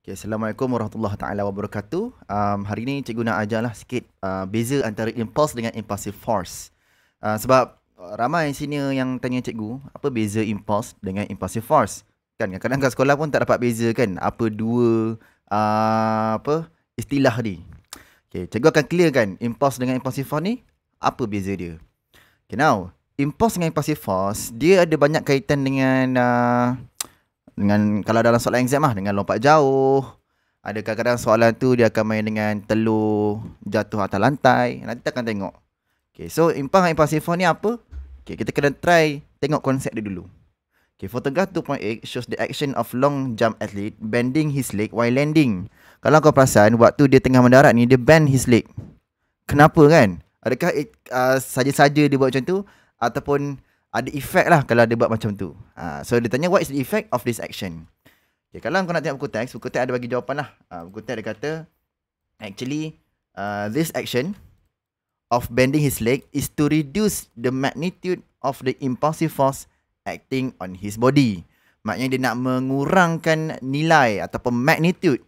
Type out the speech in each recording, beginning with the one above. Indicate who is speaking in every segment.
Speaker 1: Okay, Assalamualaikum warahmatullahi taala wabarakatuh. Um, hari ini cikgu nak ajarlah sikit uh, beza antara impulse dengan impulsive force. Uh, sebab uh, ramai senior yang tanya cikgu, apa beza impulse dengan impulsive force? Kan kadang-kadang kat sekolah pun tak dapat beza kan apa dua uh, apa istilah ni. Okay, cikgu akan kan? impulse dengan impulsive force ni apa beza dia. Okay, now impulse dengan impulsive force dia ada banyak kaitan dengan uh, dengan kalau dalam soalan exam lah dengan lompat jauh ada kadang-kadang soalan tu dia akan main dengan telur jatuh atas lantai nanti kita akan tengok okey so impang impang sifon ni apa okey kita kena try tengok konsep dia dulu okey photograph 2.8 shows the action of long jump athlete bending his leg while landing kalau kau perasan waktu dia tengah mendarat ni dia bend his leg kenapa kan adakah uh, saja-saja dia buat macam tu ataupun ada effect lah kalau dia buat macam tu. Ha, so dia tanya what is the effect of this action? Okay, kalau kau nak tengok buku teks, buku teks ada bagi jawapan lah. Ha, buku teks dia kata, actually, uh, this action of bending his leg is to reduce the magnitude of the impulsive force acting on his body. Maknanya dia nak mengurangkan nilai ataupun magnitude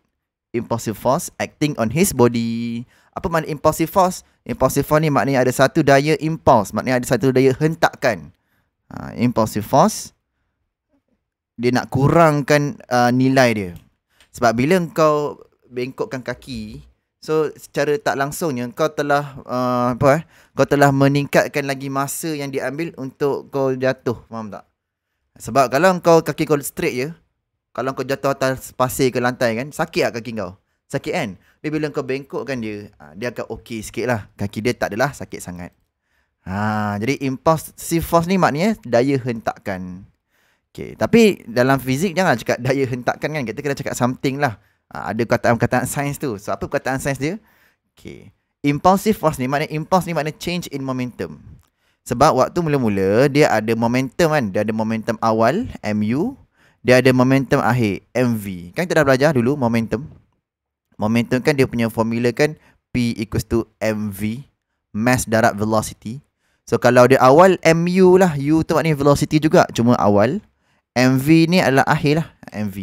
Speaker 1: impulsive force acting on his body. Apa makna impulsive force? Impulsive force ni maknanya ada satu daya impulse, maknanya ada satu daya hentakkan. Uh, impulsive force dia nak kurangkan uh, nilai dia sebab bila kau bengkokkan kaki so secara tak langsungnya kau telah uh, apa eh kau telah meningkatkan lagi masa yang diambil untuk kau jatuh faham tak sebab kalau kau kaki kau straight je kalau kau jatuh atas pasir ke lantai kan sakit lah kaki kau sakit kan tapi bila kau bengkokkan dia uh, dia akan okey sikit lah kaki dia tak adalah sakit sangat Ha, jadi impulsive force ni maknanya daya hentakan. Okay, tapi dalam fizik jangan cakap daya hentakan kan. Kita kena cakap something lah. Ha, ada kataan-kataan sains tu. So, apa kataan sains dia? Okay. Impulsive force ni maknanya impulse ni maknanya change in momentum. Sebab waktu mula-mula dia ada momentum kan. Dia ada momentum awal, MU. Dia ada momentum akhir, MV. Kan kita dah belajar dulu momentum. Momentum kan dia punya formula kan P equals to MV. Mass darab velocity. So kalau dia awal MU lah U tu ni velocity juga Cuma awal MV ni adalah akhir lah MV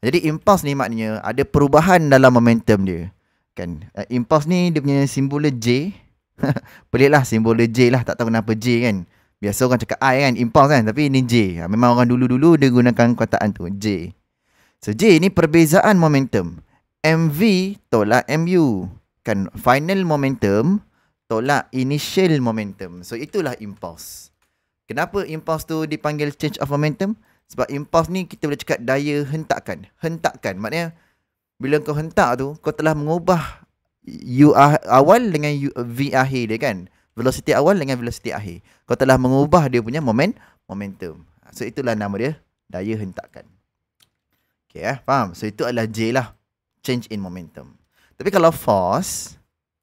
Speaker 1: Jadi impulse ni maknanya Ada perubahan dalam momentum dia kan? Uh, eh, impulse ni dia punya simbol J Pelik lah simbol J lah Tak tahu kenapa J kan Biasa orang cakap I kan Impulse kan Tapi ni J ha, Memang orang dulu-dulu Dia gunakan kataan tu J So J ni perbezaan momentum MV tolak MU Kan final momentum tolak initial momentum. So itulah impulse. Kenapa impulse tu dipanggil change of momentum? Sebab impulse ni kita boleh cakap daya hentakan. Hentakan maknanya bila kau hentak tu kau telah mengubah u ah- awal dengan u, v akhir dia kan. Velocity awal dengan velocity akhir. Kau telah mengubah dia punya moment momentum. So itulah nama dia daya hentakan. Okay, eh? faham? So itu adalah J lah. Change in momentum. Tapi kalau force,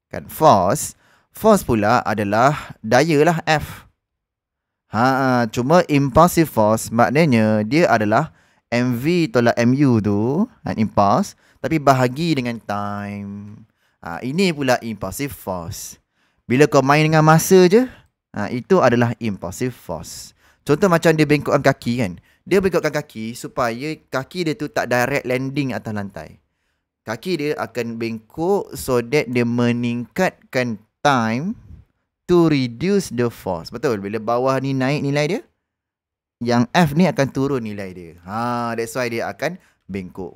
Speaker 1: kan force, Force pula adalah daya lah F. Ha, cuma impulsive force maknanya dia adalah MV tolak MU tu, kan, ha, impulse, tapi bahagi dengan time. Ha, ini pula impulsive force. Bila kau main dengan masa je, ha, itu adalah impulsive force. Contoh macam dia bengkokkan kaki kan. Dia bengkokkan kaki supaya kaki dia tu tak direct landing atas lantai. Kaki dia akan bengkok so that dia meningkatkan time to reduce the force. Betul, bila bawah ni naik nilai dia, yang F ni akan turun nilai dia. Ha, that's why dia akan bengkok.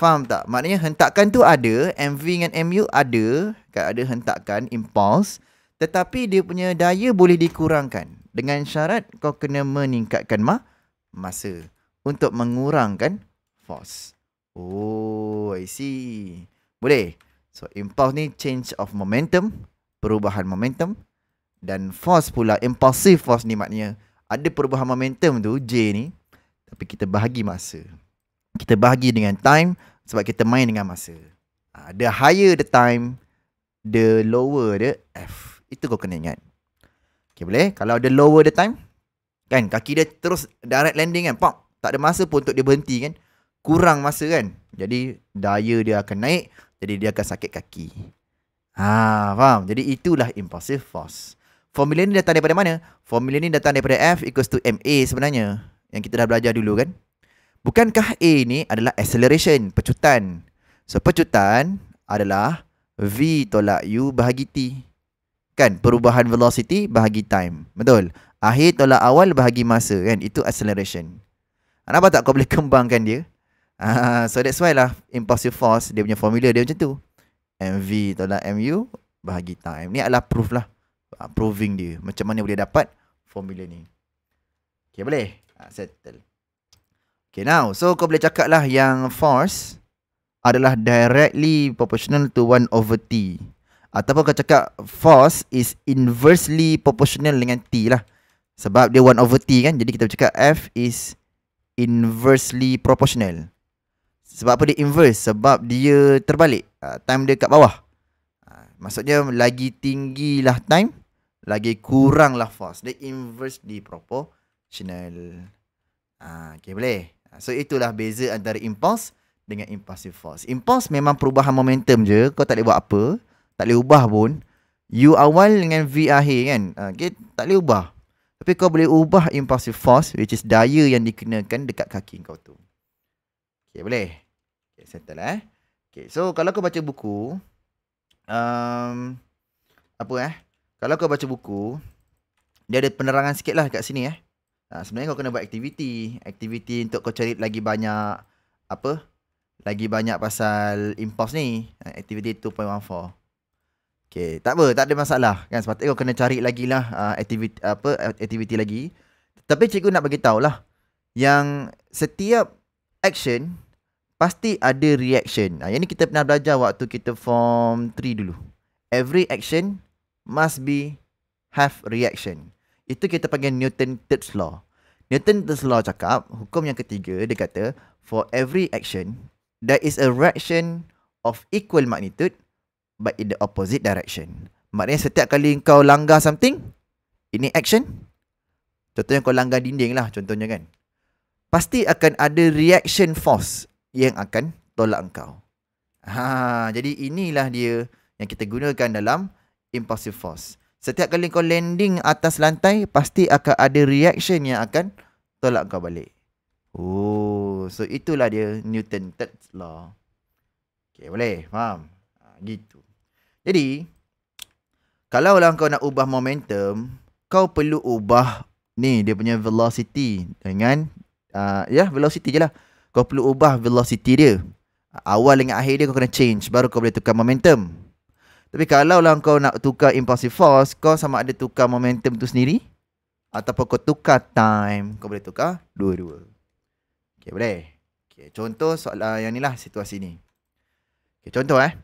Speaker 1: Faham tak? Maknanya hentakan tu ada, MV dengan MU ada, kan ada hentakan, impulse. Tetapi dia punya daya boleh dikurangkan dengan syarat kau kena meningkatkan ma masa untuk mengurangkan force. Oh, I see. Boleh? So, impulse ni change of momentum perubahan momentum dan force pula impulsive force ni maknanya ada perubahan momentum tu J ni tapi kita bahagi masa. Kita bahagi dengan time sebab kita main dengan masa. Ha, the higher the time, the lower the F. Itu kau kena ingat. Okay boleh? Kalau the lower the time, kan kaki dia terus direct landing kan. Pop. Tak ada masa pun untuk dia berhenti kan. Kurang masa kan. Jadi daya dia akan naik. Jadi dia akan sakit kaki. Ha, faham? Jadi itulah impulsive force. Formula ni datang daripada mana? Formula ni datang daripada F equals to MA sebenarnya. Yang kita dah belajar dulu kan? Bukankah A ni adalah acceleration, pecutan. So, pecutan adalah V tolak U bahagi T. Kan? Perubahan velocity bahagi time. Betul? Akhir tolak awal bahagi masa kan? Itu acceleration. Kenapa tak kau boleh kembangkan dia? Uh, so, that's why lah impulsive force, dia punya formula dia macam tu. MV tolak MU bahagi time. Ni adalah proof lah. Uh, proving dia. Macam mana boleh dapat formula ni. Okay boleh? Uh, settle. Okay now. So kau boleh cakap lah yang force adalah directly proportional to 1 over T. Ataupun kau cakap force is inversely proportional dengan T lah. Sebab dia 1 over T kan. Jadi kita cakap F is inversely proportional. Sebab apa dia inverse? Sebab dia terbalik. Uh, time dia kat bawah. Uh, maksudnya lagi tinggi lah time, lagi kurang lah force. Dia inverse di proportional. Ah, uh, okay, boleh. Ah, so itulah beza antara impulse dengan impulsive force. Impulse memang perubahan momentum je. Kau tak boleh buat apa. Tak boleh ubah pun. You awal dengan V akhir kan. Okay, tak boleh ubah. Tapi kau boleh ubah impulsive force which is daya yang dikenakan dekat kaki kau tu. Okay, boleh settle eh. Okay, so kalau kau baca buku, um, apa eh? Kalau kau baca buku, dia ada penerangan sikit lah kat sini eh. Ha, sebenarnya kau kena buat aktiviti. Aktiviti untuk kau cari lagi banyak, apa? Lagi banyak pasal impulse ni. Ah, aktiviti 2.14. Okay, tak apa, tak ada masalah kan sepatutnya kau kena cari lagi lah uh, ah, aktiviti apa aktiviti lagi tapi cikgu nak bagi tahu lah yang setiap action pasti ada reaction. Ha, yang ni kita pernah belajar waktu kita form 3 dulu. Every action must be have reaction. Itu kita panggil Newton third law. Newton third law cakap hukum yang ketiga dia kata for every action there is a reaction of equal magnitude but in the opposite direction. Maknanya setiap kali kau langgar something ini action. Contohnya kau langgar dinding lah contohnya kan. Pasti akan ada reaction force yang akan tolak engkau. Ha, jadi inilah dia yang kita gunakan dalam impulsive force. Setiap kali kau landing atas lantai, pasti akan ada reaction yang akan tolak kau balik. Oh, so itulah dia Newton third law. Okay, boleh, faham? Ha, gitu. Jadi, kalau lah kau nak ubah momentum, kau perlu ubah ni dia punya velocity dengan uh, ya yeah, velocity je lah. Kau perlu ubah velocity dia Awal dengan akhir dia kau kena change Baru kau boleh tukar momentum Tapi kalau lah kau nak tukar impulsive force Kau sama ada tukar momentum tu sendiri Ataupun kau tukar time Kau boleh tukar dua-dua Okay boleh okay, Contoh soalan yang ni lah situasi ni okay, Contoh eh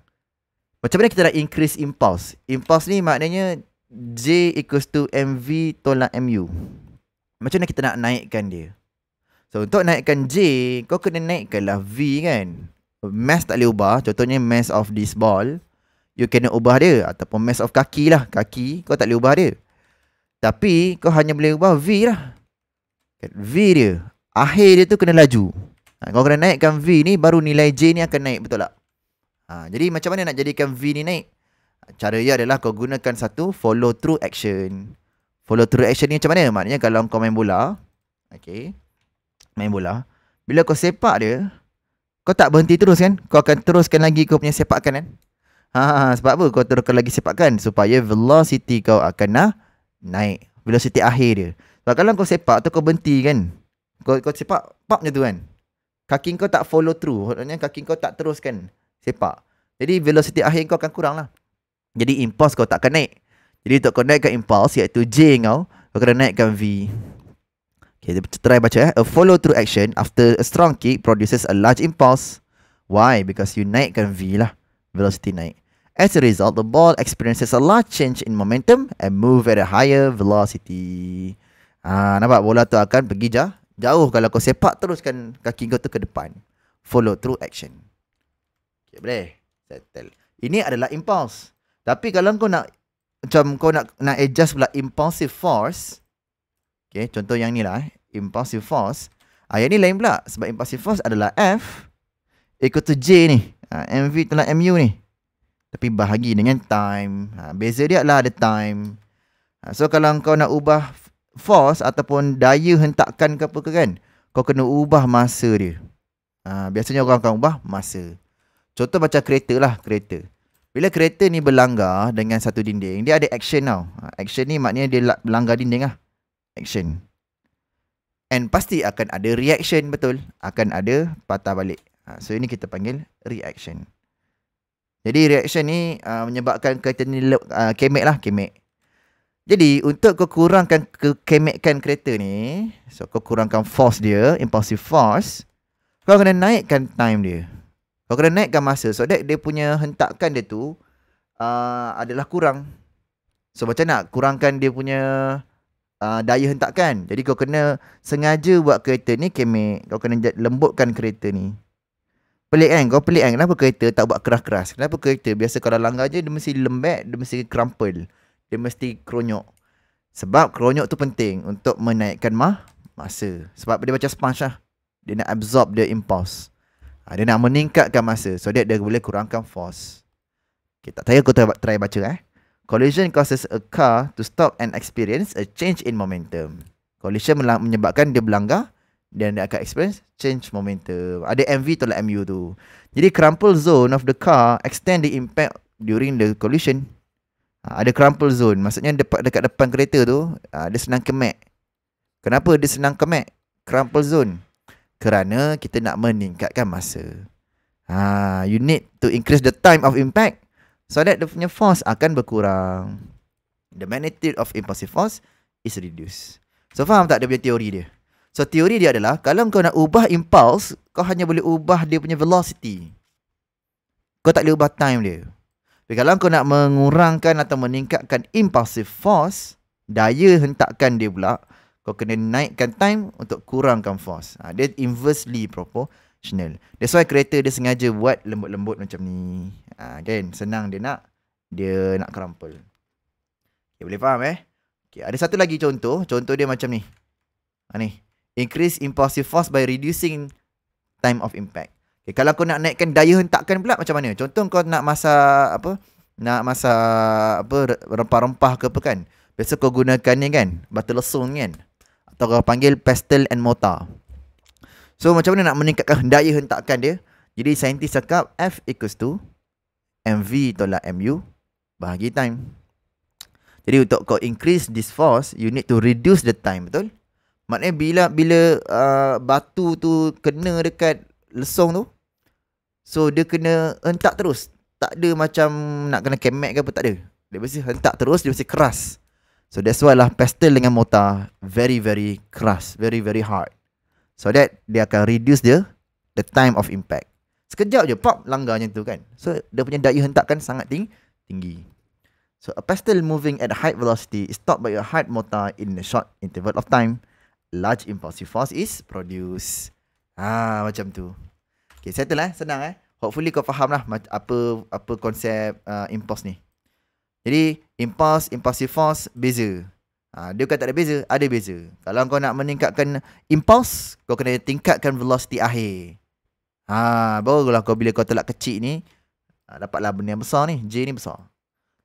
Speaker 1: Macam mana kita nak increase impulse Impulse ni maknanya J equals to MV tolak MU Macam mana kita nak naikkan dia So untuk naikkan J Kau kena naikkanlah V kan Mass tak boleh ubah Contohnya mass of this ball You kena ubah dia Ataupun mass of kaki lah Kaki kau tak boleh ubah dia Tapi kau hanya boleh ubah V lah kan? V dia Akhir dia tu kena laju ha, Kau kena naikkan V ni Baru nilai J ni akan naik betul tak ha, Jadi macam mana nak jadikan V ni naik Cara dia adalah kau gunakan satu Follow through action Follow through action ni macam mana Maknanya kalau kau main bola Okay main bola Bila kau sepak dia Kau tak berhenti terus kan Kau akan teruskan lagi kau punya sepakan kan ha, ha, ha Sebab apa kau teruskan lagi kan? Supaya velocity kau akan na- ah, naik Velocity akhir dia Sebab kalau kau sepak atau kau berhenti kan Kau, kau sepak pap macam tu kan Kaki kau tak follow through Maksudnya kaki kau tak teruskan sepak Jadi velocity akhir kau akan kurang lah Jadi impulse kau tak akan naik Jadi untuk kau naikkan impulse iaitu J kau Kau kena naikkan V Okay, dia try baca eh. A follow through action after a strong kick produces a large impulse. Why? Because you naikkan V lah. Velocity naik. As a result, the ball experiences a large change in momentum and move at a higher velocity. Ah, nampak bola tu akan pergi jauh. Jauh kalau kau sepak teruskan kaki kau tu ke depan. Follow through action. Okay, boleh? Settle. Ini adalah impulse. Tapi kalau kau nak macam kau nak nak adjust pula impulsive force, Okay, contoh yang ni lah. Eh. Impulsive force. Ah, yang ni lain pula. Sebab impulsive force adalah F equal to J ni. Ah, MV tolak MU ni. Tapi bahagi dengan time. Ah, beza dia lah ada time. Ah, so, kalau kau nak ubah force ataupun daya hentakkan ke apa ke kan. Kau kena ubah masa dia. Ah, biasanya orang akan ubah masa. Contoh macam kereta lah. Kereta. Bila kereta ni berlanggar dengan satu dinding, dia ada action tau. Ah, action ni maknanya dia berlanggar dinding lah action and pasti akan ada reaction betul akan ada patah balik ha, so ini kita panggil reaction jadi reaction ni uh, menyebabkan kereta ni uh, kemek lah kemek jadi untuk kau kurangkan kekemekan kereta ni so kau kurangkan force dia impulsive force kau kena naikkan time dia kau kena naikkan masa so that dia punya hentakan dia tu uh, adalah kurang so macam nak kurangkan dia punya Uh, daya hentakan. Jadi kau kena sengaja buat kereta ni kemek. Kau kena lembutkan kereta ni. Pelik kan? Kau pelik kan? Kenapa kereta tak buat keras-keras? Kenapa kereta biasa kalau langgar je dia mesti lembek, dia mesti kerampel. Dia mesti kronyok. Sebab kronyok tu penting untuk menaikkan mah masa. Sebab dia macam sponge lah. Dia nak absorb the impulse. Ha, dia nak meningkatkan masa. So dia, dia boleh kurangkan force. Okay, tak tahu kau try baca eh. Collision causes a car to stop and experience a change in momentum. Collision menyebabkan dia berlanggar dan dia akan experience change momentum. Ada MV tolak MU tu. Jadi crumple zone of the car extend the impact during the collision. Ha, ada crumple zone. Maksudnya dekat, dekat depan kereta tu, dia ha, senang kemek. Kenapa dia senang kemek? Crumple zone. Kerana kita nak meningkatkan masa. Ha, you need to increase the time of impact So that the punya force akan berkurang. The magnitude of impulsive force is reduced. So faham tak dia punya teori dia? So teori dia adalah kalau kau nak ubah impulse, kau hanya boleh ubah dia punya velocity. Kau tak boleh ubah time dia. Tapi kalau kau nak mengurangkan atau meningkatkan impulsive force, daya hentakan dia pula, kau kena naikkan time untuk kurangkan force. Ha, dia inversely proportional. That's why kereta dia sengaja buat lembut-lembut macam ni. Ha, kan senang dia nak dia nak crumple. Okay, boleh faham eh? Okay, ada satu lagi contoh, contoh dia macam ni. Ha ni. Increase impulsive force by reducing time of impact. Okay, kalau kau nak naikkan daya hentakkan pula macam mana? Contoh kau nak masa apa? Nak masa apa rempah-rempah ke apa kan? Biasa kau gunakan ni kan, batu lesung kan? Atau kau panggil pastel and mortar. So macam mana nak meningkatkan daya hentakkan dia? Jadi saintis cakap F equals to MV tolak MU bahagi time. Jadi untuk kau increase this force, you need to reduce the time, betul? Maknanya bila bila uh, batu tu kena dekat lesung tu, so dia kena hentak terus. Tak ada macam nak kena kemek ke apa, tak ada. Dia mesti hentak terus, dia mesti keras. So that's why lah pestle dengan motor very very keras, very very hard. So that dia akan reduce dia the time of impact. Sekejap je pop langgar macam tu kan. So dia punya daya hentakan sangat ting tinggi. So a pestle moving at high velocity is stopped by a hard motor in a short interval of time. Large impulsive force is produced. Ah macam tu. Okay, settle lah. Eh? Senang eh. Hopefully kau faham lah apa apa konsep uh, impulse ni. Jadi impulse, impulsive force beza. Ha, dia kata tak ada beza, ada beza. Kalau kau nak meningkatkan impulse, kau kena tingkatkan velocity akhir. Ha, barulah kau bila kau telak kecil ni ha, dapatlah benda yang besar ni. J ni besar.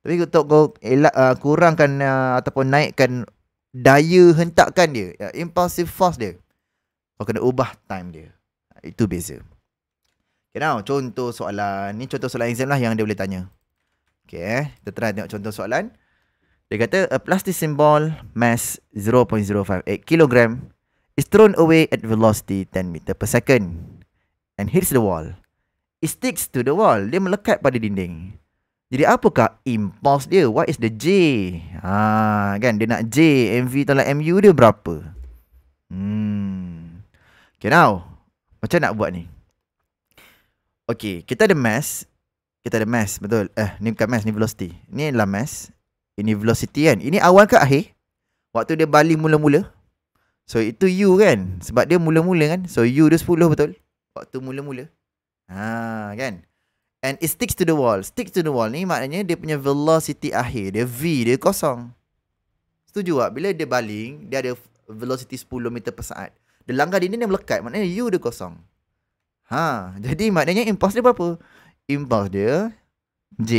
Speaker 1: Tapi untuk kau elak uh, kurangkan uh, ataupun naikkan daya hentakkan dia, uh, impulsive force dia. Kau kena ubah time dia. Ha, itu beza. Okay, now, contoh soalan. Ni contoh soalan exam lah yang dia boleh tanya. Okay, eh. kita try tengok contoh soalan. Dia kata, a plastic symbol mass 0.058 kilogram is thrown away at velocity 10 meter per second and hits the wall. It sticks to the wall. Dia melekat pada dinding. Jadi apakah impulse dia? What is the J? Ha, kan dia nak J, MV tolak MU dia berapa? Hmm. Okay now. Macam nak buat ni. Okay, kita ada mass. Kita ada mass, betul. Eh, ni bukan mass, ni velocity. Ni adalah mass. Ini velocity kan. Ini awal ke akhir? Waktu dia balik mula-mula. So, itu U kan. Sebab dia mula-mula kan. So, U dia 10 betul waktu mula-mula. Ha, kan? And it sticks to the wall. Stick to the wall ni maknanya dia punya velocity akhir. Dia V, dia kosong. Setuju tak? Bila dia baling, dia ada velocity 10 meter per saat. Dia langgar dinding, dia melekat. Maknanya U dia kosong. Ha, jadi maknanya impulse dia berapa? Impulse dia J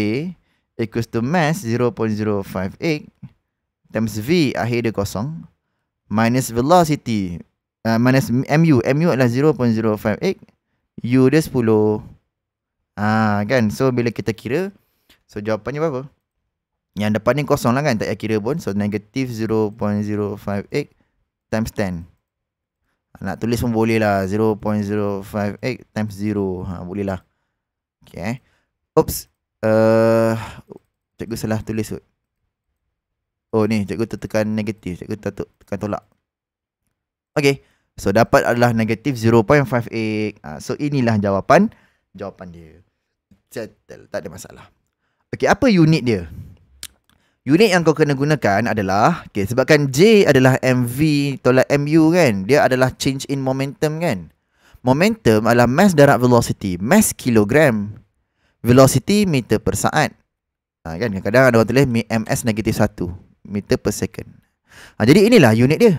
Speaker 1: equals to mass 0.058 times V akhir dia kosong minus velocity Ah, minus MU MU adalah 0.058 U dia 10 Ah kan so bila kita kira so jawapannya berapa yang depan ni kosong lah kan tak payah kira pun so negative 0.058 times 10 ah, nak tulis pun boleh lah 0.058 times 0 ha, boleh lah okay eh. oops uh, cikgu salah tulis kot oh ni cikgu tertekan negatif cikgu tertekan tolak okay So dapat adalah negatif 0.58. Ah, so inilah jawapan jawapan dia. Settle, tak ada masalah. Okay, apa unit dia? Unit yang kau kena gunakan adalah okey sebabkan J adalah MV tolak MU kan. Dia adalah change in momentum kan. Momentum adalah mass darab velocity, mass kilogram. Velocity meter per saat. Ha, kan kadang-kadang ada orang tulis MS negatif 1 meter per second. Ha, jadi inilah unit dia.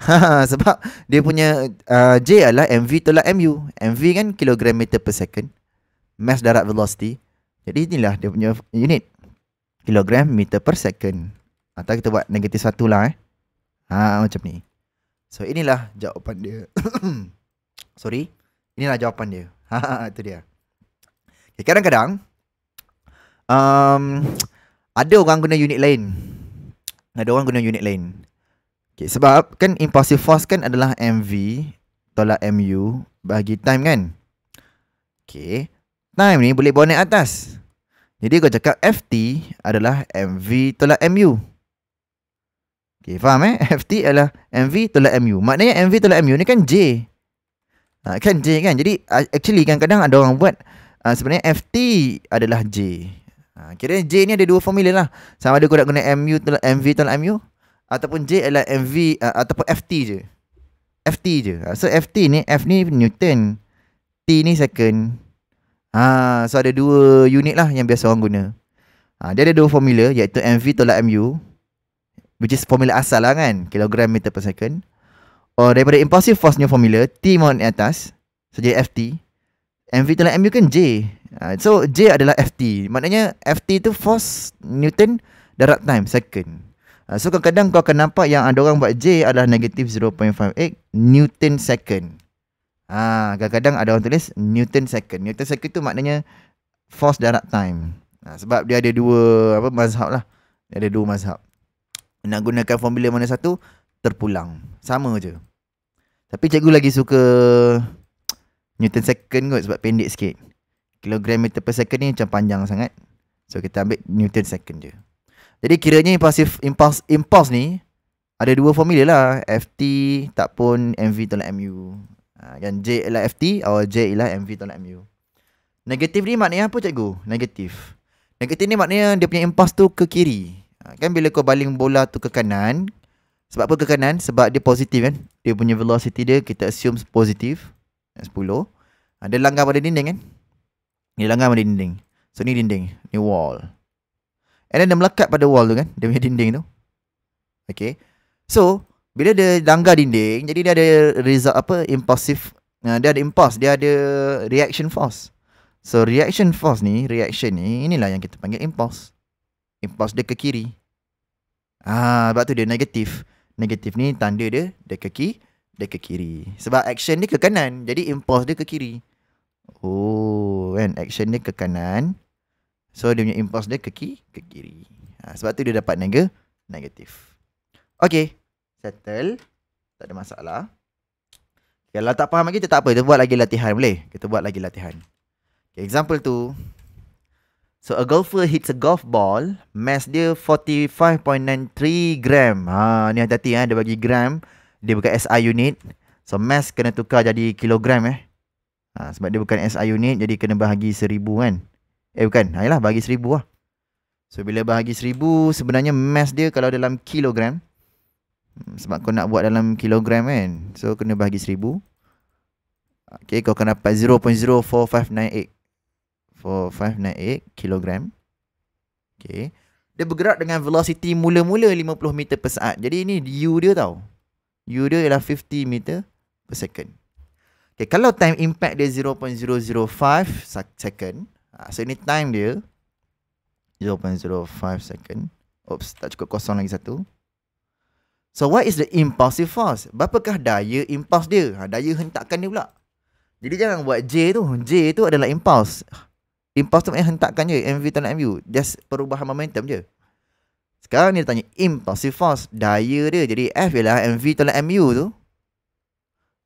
Speaker 1: Sebab dia punya uh, J adalah MV tolak MU MV kan kilogram meter per second Mass darat velocity Jadi inilah dia punya unit Kilogram meter per second Atau kita buat negatif satu lah eh ha, Macam ni So inilah jawapan dia Sorry Inilah jawapan dia ha, Itu dia okay, Kadang-kadang um, Ada orang guna unit lain Ada orang guna unit lain Okay, sebab kan impulsive force kan adalah MV tolak MU bagi time kan? Okay, time ni boleh bonek atas. Jadi kau cakap FT adalah MV tolak MU. Okay, faham eh? FT adalah MV tolak MU. Maknanya MV tolak MU ni kan J. Ha, kan J kan? Jadi actually kadang kadang ada orang buat uh, sebenarnya FT adalah J. Ha, kira J ni ada dua formula lah. Sama ada kau nak guna MU tolak MV tolak MU ataupun J adalah MV uh, ataupun FT je. FT je. Uh, so FT ni F ni Newton, T ni second. Ha, uh, so ada dua unit lah yang biasa orang guna. uh, dia ada dua formula iaitu MV tolak MU which is formula asal lah kan, kilogram meter per second. Or daripada impulsive force new formula T mohon di atas. So jadi FT. MV tolak MU kan J. Ha, so J adalah FT Maknanya FT tu force Newton Darab time second Uh, so kadang-kadang kau akan nampak yang ada orang buat J adalah negatif 0.58 Newton second. Ah, uh, kadang-kadang ada orang tulis Newton second. Newton second tu maknanya force darat time. Uh, sebab dia ada dua apa mazhab lah. Dia ada dua mazhab. Nak gunakan formula mana satu terpulang. Sama je. Tapi cikgu lagi suka Newton second kot sebab pendek sikit. Kilogram meter per second ni macam panjang sangat. So kita ambil Newton second je. Jadi kiranya impulsif impulse impulse ni ada dua formula lah. FT tak pun MV tolak MU. kan ha, J ialah FT atau J ialah MV tolak MU. Negatif ni maknanya apa cikgu? Negatif. Negatif ni maknanya dia punya impulse tu ke kiri. Ha, kan bila kau baling bola tu ke kanan. Sebab apa ke kanan? Sebab dia positif kan. Dia punya velocity dia kita assume positif. 10. ada ha, langgar pada dinding kan. Dia langgar pada dinding. So ni dinding. Ni wall. And then dia melekat pada wall tu kan Dia punya dinding tu Okay So Bila dia langgar dinding Jadi dia ada result apa Impulsive uh, Dia ada impulse Dia ada reaction force So reaction force ni Reaction ni Inilah yang kita panggil impulse Impulse dia ke kiri Ah, Sebab tu dia negatif Negatif ni tanda dia Dia ke kiri Dia ke kiri Sebab action dia ke kanan Jadi impulse dia ke kiri Oh kan Action dia ke kanan So dia punya impulse dia ke kiri ke kiri. Ha, sebab tu dia dapat nega negatif. Okay. Settle. Tak ada masalah. Kalau tak faham lagi tu tak apa. Kita buat lagi latihan boleh? Kita buat lagi latihan. Okay, example tu. So a golfer hits a golf ball. Mass dia 45.93 gram. Ha, ni hati-hati eh. Dia bagi gram. Dia bukan SI unit. So mass kena tukar jadi kilogram eh. Ha, sebab dia bukan SI unit. Jadi kena bahagi seribu kan. Eh bukan ah, Yalah bagi seribu lah So bila bagi seribu Sebenarnya mass dia Kalau dalam kilogram hmm, Sebab kau nak buat dalam kilogram kan So kena bagi seribu Okay kau akan dapat 0.04598 4598 kilogram Okay Dia bergerak dengan velocity mula-mula 50 meter per saat Jadi ini U dia tau U dia ialah 50 meter per second Okay, kalau time impact dia 0.005 second Ah, so ni time dia 0.05 second Oops tak cukup kosong lagi satu So what is the impulsive force? Berapakah daya impuls dia? Ha, daya hentakan dia pula Jadi jangan buat J tu J tu adalah impuls Impuls tu maknanya hentakan je MV tu nak MV Just perubahan momentum je sekarang ni dia tanya impulsive force Daya dia Jadi F ialah MV tolak MU tu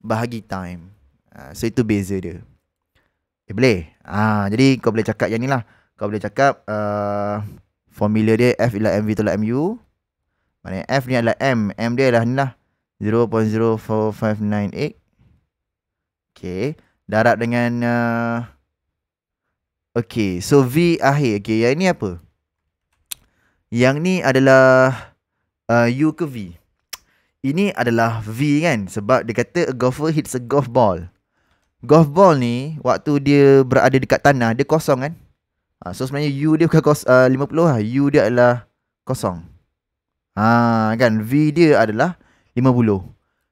Speaker 1: Bahagi time ah, So itu beza dia Eh boleh ah, Jadi kau boleh cakap yang ni lah Kau boleh cakap uh, Formula dia F ialah MV tolak MU Mana F ni adalah M M dia adalah ni lah 0.04598 Okay Darab dengan uh, Okay So V akhir Okay yang ni apa? Yang ni adalah uh, U ke V? Ini adalah V kan Sebab dia kata A golfer hits a golf ball golf ball ni waktu dia berada dekat tanah dia kosong kan ha, so sebenarnya u dia bukan kos, ah, uh, 50 lah u dia adalah kosong ha kan v dia adalah 50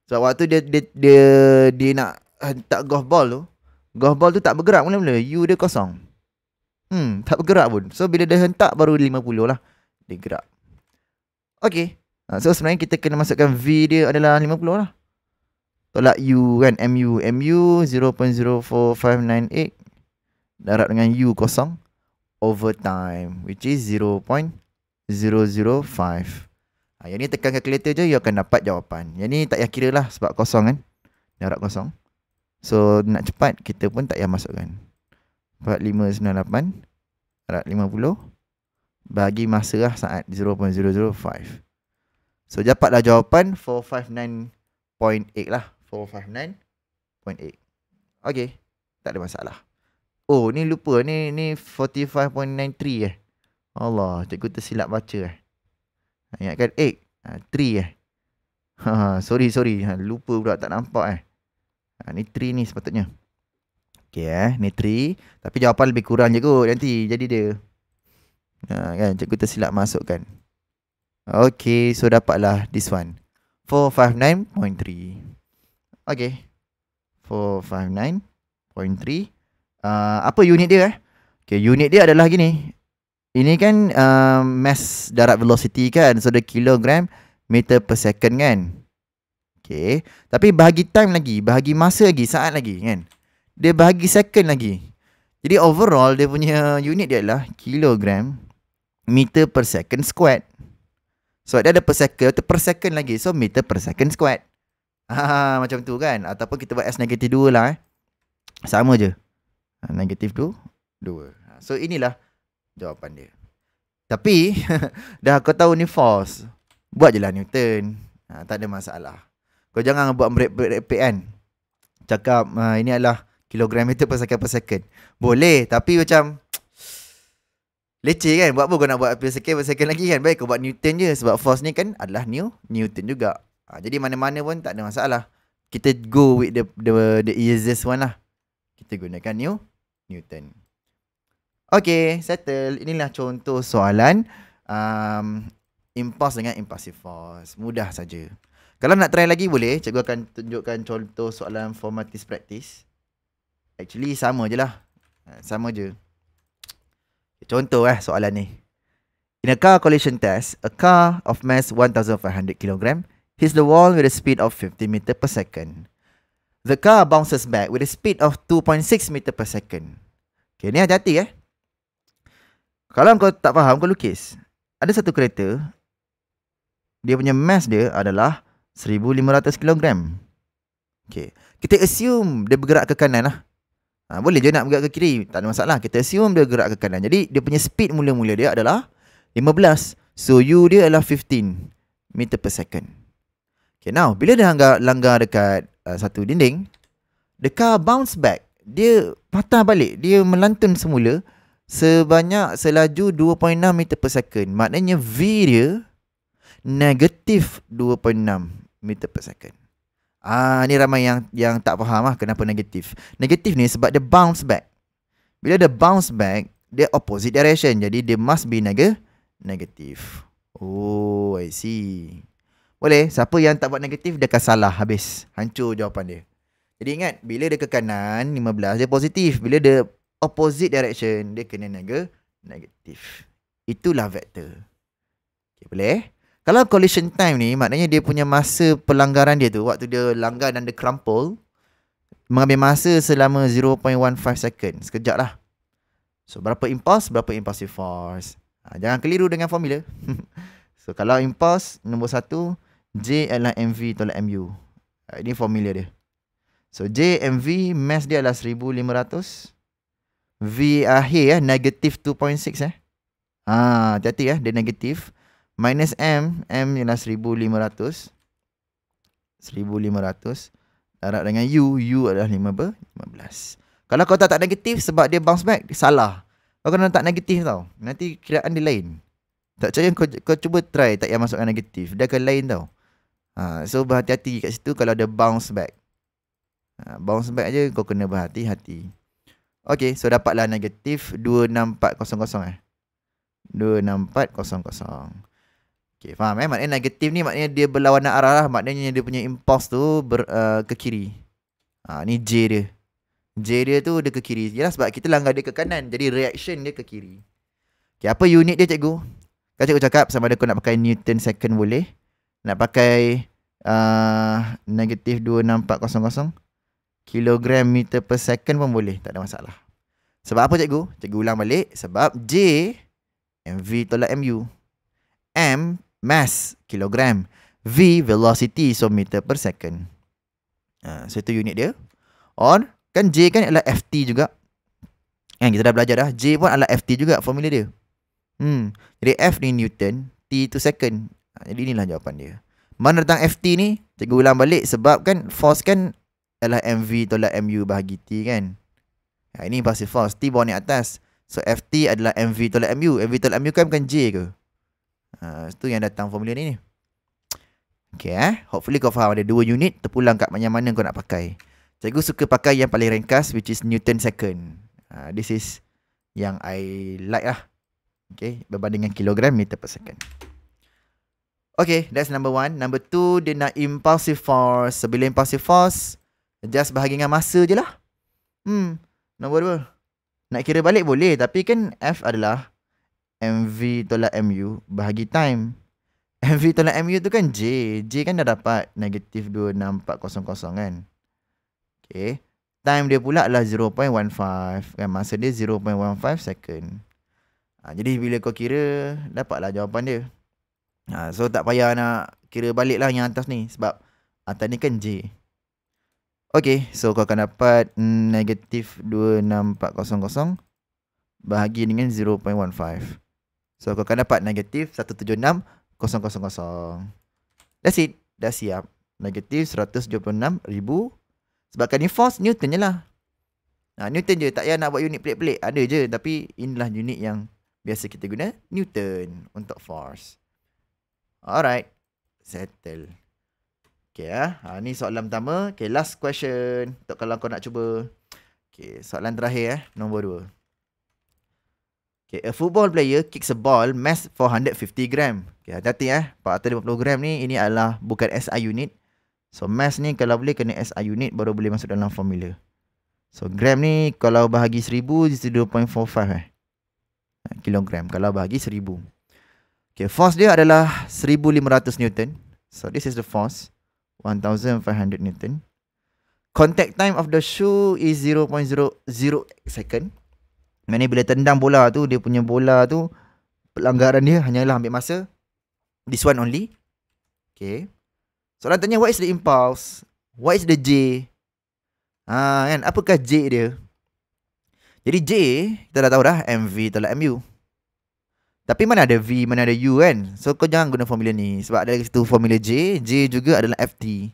Speaker 1: so waktu dia dia dia, dia nak hentak golf ball tu golf ball tu tak bergerak mula-mula u dia kosong hmm tak bergerak pun so bila dia hentak baru 50 lah dia gerak okey so sebenarnya kita kena masukkan v dia adalah 50 lah Tolak U kan MU MU 0.04598 Darab dengan U kosong Over time Which is 0.005 ha, Yang ni tekan calculator je You akan dapat jawapan Yang ni tak payah kira lah Sebab kosong kan Darab kosong So nak cepat Kita pun tak payah masukkan 4598 Darab 50 Bagi masa lah saat 0.005 So dapatlah jawapan 459.8 lah 45.9.8 Okay Tak ada masalah Oh ni lupa ni ni 45.93 eh Allah cikgu tersilap baca eh Ingatkan 8 eh, 3 ha, eh ha, ha, Sorry sorry ha, lupa pula tak nampak eh ha, Ni 3 ni sepatutnya Okay eh ni 3 Tapi jawapan lebih kurang je kot nanti jadi dia ha, Kan cikgu tersilap masukkan Okay so dapatlah this one 459.3 Okay. 459.3. Uh, apa unit dia eh? Okay, unit dia adalah gini. Ini kan uh, mass darat velocity kan. So, dia kilogram meter per second kan. Okay. Tapi bahagi time lagi. Bahagi masa lagi. Saat lagi kan. Dia bahagi second lagi. Jadi, overall dia punya unit dia adalah kilogram meter per second squared. So, dia ada per second. Per second lagi. So, meter per second squared. Haa, ha, macam tu kan Ataupun kita buat S negatif 2 lah eh Sama je ha, Negatif 2 2 ha, So inilah jawapan dia Tapi Dah kau tahu ni false Buat je lah Newton ha, Tak ada masalah Kau jangan buat merepek-repek kan Cakap ha, ini adalah Kilogram meter per second per second Boleh tapi macam Leceh kan Buat apa kau nak buat per second per second lagi kan Baik kau buat Newton je Sebab force ni kan adalah new Newton juga Ha, jadi mana-mana pun tak ada masalah. Kita go with the the the easiest one lah. Kita gunakan new Newton. Okay, settle. Inilah contoh soalan um, impulse dengan impulsive force. Mudah saja. Kalau nak try lagi boleh. Cikgu akan tunjukkan contoh soalan formatis praktis. Actually sama je lah. Ah, sama je. Contoh eh soalan ni. In a car collision test, a car of mass 1,500 kilogram hits the wall with a speed of 50 meter per second. The car bounces back with a speed of 2.6 meter per second. Okay, ni hati-hati eh. Kalau kau tak faham, kau lukis. Ada satu kereta, dia punya mass dia adalah 1,500 kilogram. Okay. Kita assume dia bergerak ke kanan lah. Ha, boleh je nak bergerak ke kiri. Tak ada masalah. Kita assume dia bergerak ke kanan. Jadi, dia punya speed mula-mula dia adalah 15. So, U dia adalah 15 meter per second. Okay now bila dia langgar, langgar dekat uh, satu dinding The car bounce back Dia patah balik Dia melantun semula Sebanyak selaju 2.6 meter per second Maknanya V dia Negatif 2.6 meter per second Ah, ni ramai yang yang tak faham lah kenapa negatif. Negatif ni sebab dia bounce back. Bila dia bounce back, dia opposite direction. Jadi dia must be neg negatif. Oh, I see. Boleh Siapa yang tak buat negatif Dia akan salah habis Hancur jawapan dia Jadi ingat Bila dia ke kanan 15 Dia positif Bila dia opposite direction Dia kena nega Negatif Itulah vektor okay, Boleh Kalau collision time ni Maknanya dia punya masa pelanggaran dia tu Waktu dia langgar dan dia crumple Mengambil masa selama 0.15 second Sekejap lah So berapa impulse Berapa impulsive force ha, Jangan keliru dengan formula So kalau impulse Nombor satu J adalah MV tolak MU. Ah, ini formula dia. So J, MV, mass dia adalah 1500. V akhir eh, negative 2.6 eh. Haa, hati-hati ya, dia negatif. Minus M, M ialah 1500. 1500. Darab dengan U, U adalah 5 15. Kalau kau tak tak negatif sebab dia bounce back, dia salah. Kau kena tak negatif tau. Nanti kiraan dia lain. Tak percaya kau, kau cuba try tak payah masukkan negatif. Dia akan lain tau. Ha, so berhati-hati kat situ kalau ada bounce back. Ha, bounce back aje kau kena berhati-hati. Okay, so dapatlah negatif 26400 eh. 26400. Okay, faham eh? Maknanya negatif ni maknanya dia berlawanan arah lah. Maknanya dia punya impulse tu ber, uh, ke kiri. Ha, ni J dia. J dia tu dia ke kiri. Yalah sebab kita langgar dia ke kanan. Jadi reaction dia ke kiri. Okay, apa unit dia cikgu? Kalau cikgu cakap sama ada kau nak pakai Newton second boleh nak pakai uh, negatif uh, 26400 kilogram meter per second pun boleh tak ada masalah sebab apa cikgu cikgu ulang balik sebab J MV tolak MU M mass kilogram V velocity so meter per second uh, so itu unit dia or kan J kan adalah FT juga kan kita dah belajar dah J pun adalah FT juga formula dia hmm jadi F ni Newton T tu second jadi inilah jawapan dia Mana datang FT ni Cikgu ulang balik Sebab kan force kan Ialah MV tolak MU bahagi T kan ya, Ini pasti force T bawah ni atas So FT adalah MV tolak MU MV tolak MU kan bukan J ke uh, ha, Itu yang datang formula ni, ni. Okay eh Hopefully kau faham Ada dua unit Terpulang kat mana mana kau nak pakai Cikgu suka pakai yang paling ringkas Which is Newton second uh, This is Yang I like lah Okay Berbanding dengan kilogram meter per second Okay, that's number one. Number two, dia nak impulsive force. Sebelum impulsive force, just bahagian dengan masa je lah. Hmm, nombor dua. Nak kira balik boleh, tapi kan F adalah MV tolak MU bahagi time. MV tolak MU tu kan J. J kan dah dapat negatif 26400 kan. Okay. Time dia pula adalah 0.15 kan. Masa dia 0.15 second. Ha, jadi bila kau kira, dapatlah jawapan dia. Ha, so tak payah nak kira balik lah yang atas ni sebab atas ni kan J. Okay, so kau akan dapat negatif 26400 bahagi dengan 0.15. So kau akan dapat negatif 176000. That's it. Dah siap. Negatif 176,000. Sebabkan ni force, Newton je lah. Ha, Newton je. Tak payah nak buat unit pelik-pelik. Ada je. Tapi inilah unit yang biasa kita guna. Newton untuk force. Alright. Settle. Okay, ah. Ha, ni soalan pertama. Okay, last question. Untuk kalau kau nak cuba. Okay, soalan terakhir, eh. Nombor dua. Okay, a football player kicks a ball mass 450 gram. Okay, hati-hati, eh. 450 gram ni, ini adalah bukan SI unit. So, mass ni kalau boleh kena SI unit baru boleh masuk dalam formula. So, gram ni kalau bahagi seribu jadi 2.45, eh. eh. Kilogram, kalau bahagi seribu. Okay, force dia adalah 1500 Newton. So this is the force, 1500 Newton. Contact time of the shoe is 0.00 second. Maknanya bila tendang bola tu, dia punya bola tu pelanggaran dia hanyalah ambil masa this one only. Okay. So, Soalan tanya what is the impulse? What is the J? Ha, kan? Apakah J dia? Jadi J, kita dah tahu dah MV telah MU. Tapi mana ada V, mana ada U kan? So kau jangan guna formula ni sebab ada lagi satu formula J, J juga adalah FT.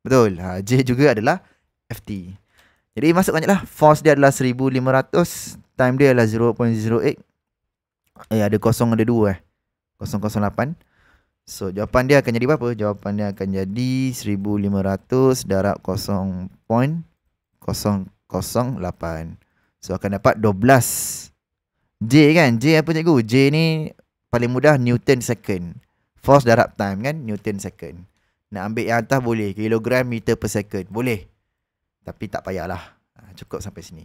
Speaker 1: Betul. Ha, J juga adalah FT. Jadi masuk lah. force dia adalah 1500 time dia adalah 0.08. Eh ada kosong ada dua eh. 008. So jawapan dia akan jadi berapa? Jawapan dia akan jadi 1500 darab 0.008. So akan dapat J kan J apa cikgu J ni Paling mudah Newton second Force darab time kan Newton second Nak ambil yang atas boleh Kilogram meter per second Boleh Tapi tak payahlah ha, Cukup sampai sini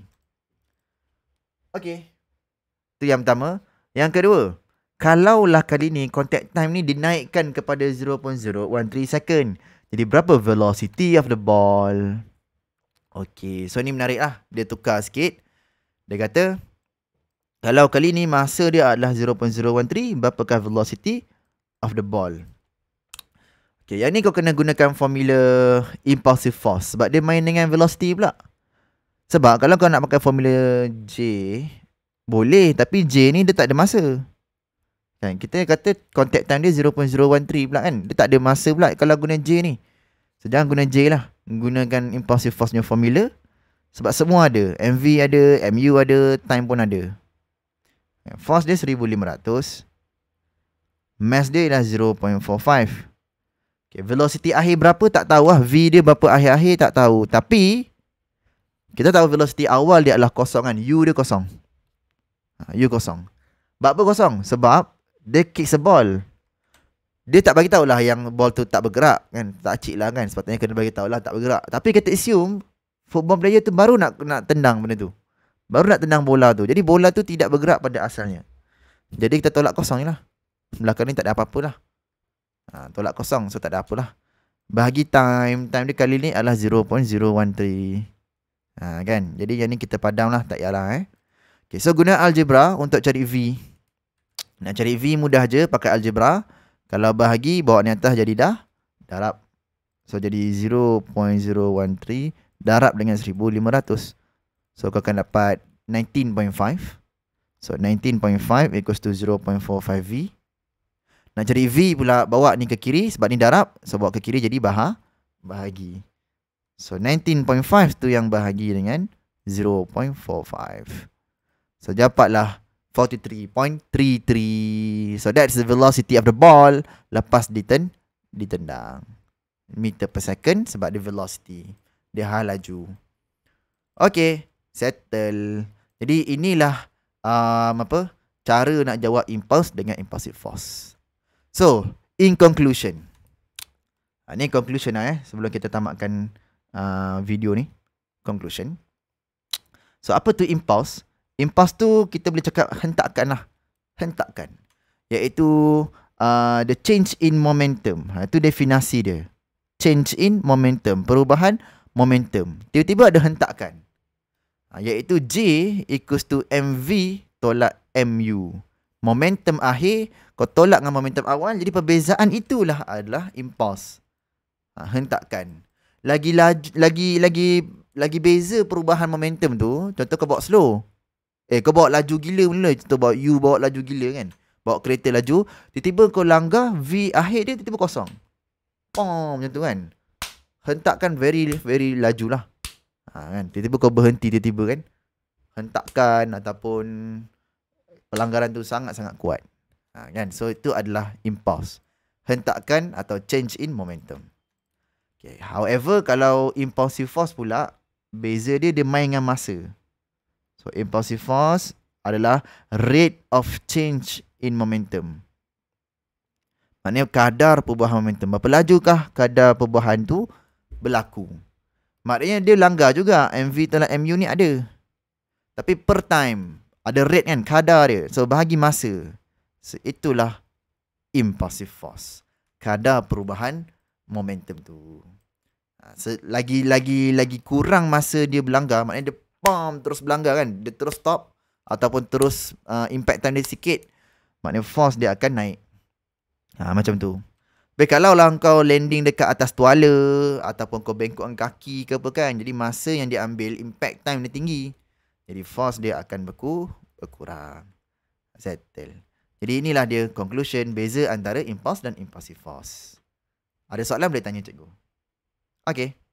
Speaker 1: Okay Tu yang pertama Yang kedua kalau lah kali ni contact time ni dinaikkan kepada 0.013 second Jadi berapa velocity of the ball Okay, so ni menarik lah Dia tukar sikit Dia kata kalau kali ni masa dia adalah 0.013, berapakah velocity of the ball? Okay, yang ni kau kena gunakan formula impulsive force sebab dia main dengan velocity pula. Sebab kalau kau nak pakai formula J, boleh tapi J ni dia tak ada masa. Kan, kita kata contact time dia 0.013 pula kan. Dia tak ada masa pula kalau guna J ni. So, jangan guna J lah. Gunakan impulsive force ni formula. Sebab semua ada. MV ada, MU ada, time pun ada. Force dia 1500 Mass dia ialah 0.45 okay, Velocity akhir berapa tak tahu lah V dia berapa akhir-akhir tak tahu Tapi Kita tahu velocity awal dia adalah kosong kan U dia kosong ha, U kosong Sebab apa kosong? Sebab Dia kick the ball Dia tak bagi tahulah yang ball tu tak bergerak kan Tak cik lah kan Sepatutnya kena bagi tahulah tak bergerak Tapi kita assume Football player tu baru nak nak tendang benda tu Baru nak tendang bola tu Jadi bola tu tidak bergerak pada asalnya Jadi kita tolak kosong je lah Belakang ni tak ada apa-apa lah ha, Tolak kosong so tak ada apa apalah Bahagi time Time dia kali ni adalah 0.013 ha, kan? Jadi yang ni kita padam lah Tak yalah eh okay, So guna algebra untuk cari V Nak cari V mudah je pakai algebra Kalau bahagi bawa ni atas jadi dah Darab So jadi 0.013 Darab dengan 1500 So kau akan dapat 19.5 So 19.5 equals to 0.45V Nak cari V pula bawa ni ke kiri sebab ni darab So bawa ke kiri jadi bah bahagi So 19.5 tu yang bahagi dengan 0.45 So dapatlah 43.33 So that's the velocity of the ball Lepas diten ditendang Meter per second sebab dia velocity Dia hal laju Okay, settle. Jadi inilah um, apa cara nak jawab impulse dengan impulsive force. So, in conclusion. Ha, ni conclusion lah eh sebelum kita tamatkan uh, video ni. Conclusion. So, apa tu impulse? Impulse tu kita boleh cakap hentakkan lah. hentakkan. Iaitu uh, the change in momentum. Itu ha, definasi dia. Change in momentum. Perubahan momentum. Tiba-tiba ada hentakkan. Ha, iaitu J equals to MV tolak MU. Momentum akhir, kau tolak dengan momentum awal, jadi perbezaan itulah adalah impuls. Ha, hentakan. Lagi laju, lagi lagi lagi beza perubahan momentum tu, contoh kau bawa slow. Eh, kau bawa laju gila mula. Contoh bawa U bawa laju gila kan. Bawa kereta laju, tiba-tiba kau langgar, V akhir dia tiba-tiba kosong. Pong, macam tu kan. Hentakkan very, very laju lah ha, kan tiba-tiba kau berhenti tiba-tiba kan hentakan ataupun pelanggaran tu sangat-sangat kuat ha, kan so itu adalah impulse hentakkan atau change in momentum okay however kalau impulsive force pula beza dia dia main dengan masa so impulsive force adalah rate of change in momentum Maknanya kadar perubahan momentum Berapa lajukah kadar perubahan tu berlaku Maknanya dia langgar juga MV dalam MU ni ada Tapi per time Ada rate kan Kadar dia So bahagi masa so, Itulah Impulsive force Kadar perubahan Momentum tu ha, so, Lagi lagi lagi kurang masa dia berlanggar Maknanya dia pam terus berlanggar kan Dia terus stop Ataupun terus uh, impact time dia sikit Maknanya force dia akan naik ha, Macam tu Baik, kalau lah kau landing dekat atas tuala ataupun kau bengkokkan kaki ke apa kan. Jadi masa yang dia ambil, impact time dia tinggi. Jadi force dia akan beku, berkurang. Settle. Jadi inilah dia conclusion beza antara impulse dan impulsive force. Ada soalan boleh tanya cikgu. Okay.